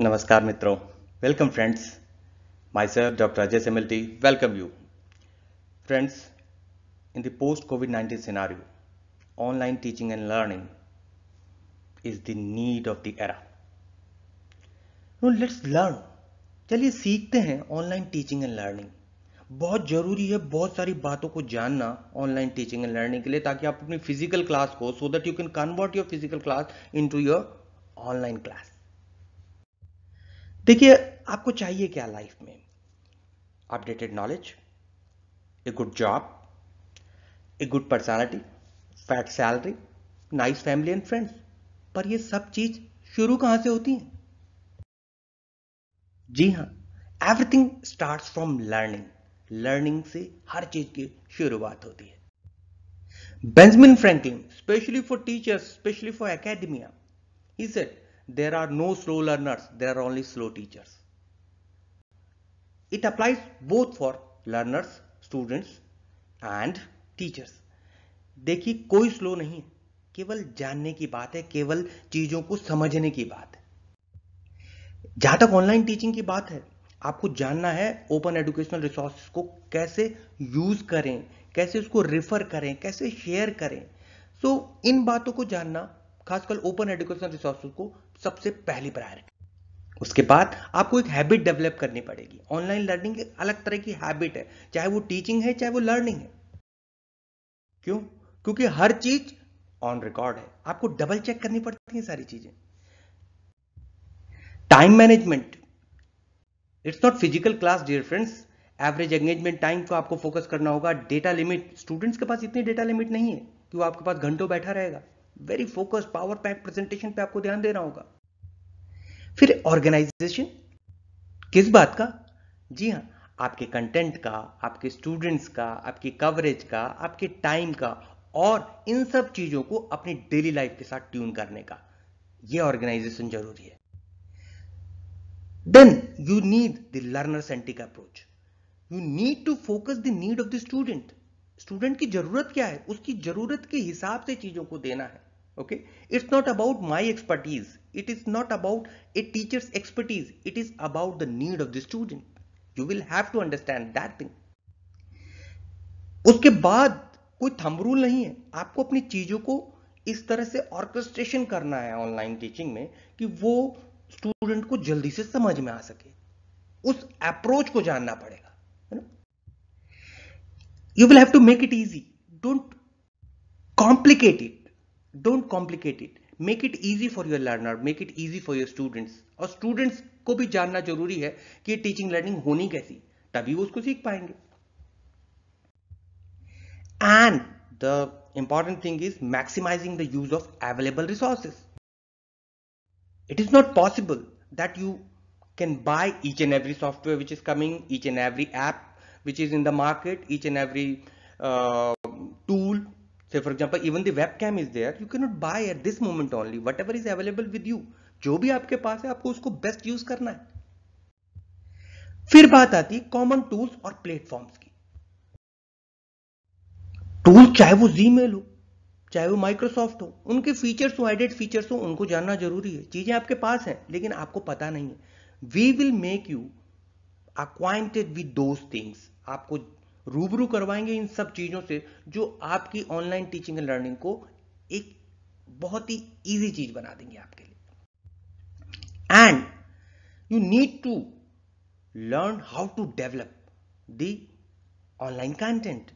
नमस्कार मित्रों welcome friends my sir doctor Ajay मिलती welcome you friends in the post covid 19 scenario online teaching and learning is the need of the era no let's learn चलिए सीखते हैं online teaching and learning बहुत ज़रूरी है बहुत सारी बातों को जानना ऑनलाइन टीचिंग एंड लर्निंग के लिए ताकि आप अपनी फिजिकल क्लास को so that you can convert your physical class into your online class देखिए आपको चाहिए क्या लाइफ में updated knowledge a good job a good personality fat salary nice family and friends पर ये सब चीज शुरू कहां से होती है जी हां everything start from learning learning से हर चीज की शुरुआत होती है Benjamin Franklin, specially for teachers specially for academia he said, there are no slow learners, there are only slow teachers. It applies both for learners, students and teachers. देखिए कोई slow नहीं है केवल जानने की बात है केवल चीजों को समझने की बात है जहां तक ऑनलाइन टीचिंग की बात है आपको जानना है ओपन एजुकेशनल रिसोर्स को कैसे यूज करें कैसे उसको रेफर करें कैसे शेयर करें सो so, इन बातों को जानना खासकर ओपन एजुकेशनल रिसोर्स को सबसे पहली प्रायोरिटी उसके बाद आपको एक हैबिट डेवलप करनी पड़ेगी ऑनलाइन लर्निंग एक अलग तरह की हैबिट है चाहे वो टीचिंग है चाहे वो लर्निंग है क्यों क्योंकि हर चीज ऑन रिकॉर्ड है आपको डबल चेक करनी पड़ती है सारी चीजें time management it's not physical class dear friends average engagement time को आपको फोकस करना होगा डेटा लिमिट स्टूडेंट्स के पास इतनी डेटा लिमिट नहीं है कि वो आपके पास घंटों बैठा रहेगा very focus power pack presentation पे आपको ध्यान देना होगा फिर ऑर्गेनाइजेशन किस बात का जी हाँ आपके कंटेंट का आपके स्टूडेंट्स का आपकी कवरेज का आपके टाइम का और इन सब चीजों को अपनी डेली लाइफ के साथ ट्यून करने का यह ऑर्गेनाइजेशन जरूरी है then you need the learner centric approach you need to focus the need of the student student की जरूरत क्या है उसकी जरूरत के हिसाब से चीजों को देना है okay it's not about my expertise it is not about a teacher's expertise it is about the need of the student you will have to understand that thing uske baad koi thumb rule nahi hai aapko apni cheezon ko is tarah se orchestration karna hai online teaching mein ki wo student ko jaldi se samajh mein aa sake us approach ko janna padega you will have to make it easy don't complicate it don't complicate it Make it easy for your learner. Make it easy for your students. And students को भी जानना जरूरी है कि teaching learning होनी कैसी तभी वो उसको सीख पाएंगे and important thing is maximizing the use of available resources. It is not possible that you can buy each and every software which is coming, each and every app which is in the market, each and every uh, say for example even the webcam is there you cannot buy at this moment only whatever is available with you जो भी आपके पास है आपको उसको best use करना है फिर बात आती है कॉमन टूल्स और प्लेटफॉर्म्स की टूल चाहे वो जीमेल हो चाहे वो माइक्रोसॉफ्ट हो उनके फीचर्स हो एडेड फीचर्स हो उनको जानना जरूरी है चीजें आपके पास हैं लेकिन आपको पता नहीं है we will make you acquainted with those things आपको रूबरू करवाएंगे इन सब चीज़ों से जो आपकी ऑनलाइन टीचिंग एंड लर्निंग को एक बहुत ही ईजी चीज़ बना देंगे आपके लिए and you need to learn how to develop the online content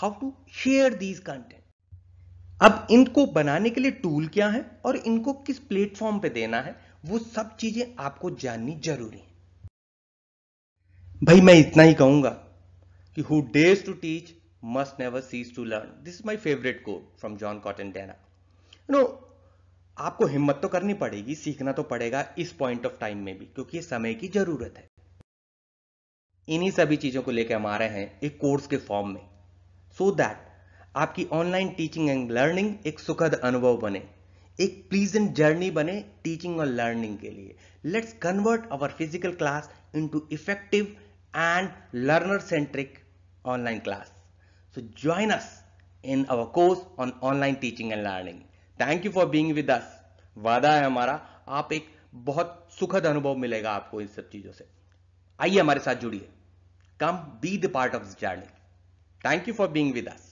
how to share these content अब इनको बनाने के लिए टूल क्या है और इनको किस प्लेटफॉर्म पे देना है वो सब चीजें आपको जाननी जरूरी है भाई मैं इतना ही कहूंगा कि who dares to teach must never cease to learn this is my favourite quote from John Cotton Dana You आपको हिम्मत तो करनी पड़ेगी सीखना तो पड़ेगा इस पॉइंट ऑफ टाइम में भी क्योंकि ये समय की जरूरत है इन्हीं सभी चीजों को लेकर हम आ रहे हैं एक कोर्स के फॉर्म में सो so दैट आपकी ऑनलाइन टीचिंग एंड लर्निंग एक सुखद अनुभव बने एक प्लीजेंट जर्नी बने टीचिंग और लर्निंग के लिए let's convert our physical class into effective and learner centric online class. So join us in our course on online teaching and learning. Thank you for being with us. वादा है हमारा आप एक बहुत सुखद अनुभव मिलेगा आपको इन सब चीजों से आइए हमारे साथ जुड़िए come be the part of journey thank you for being with us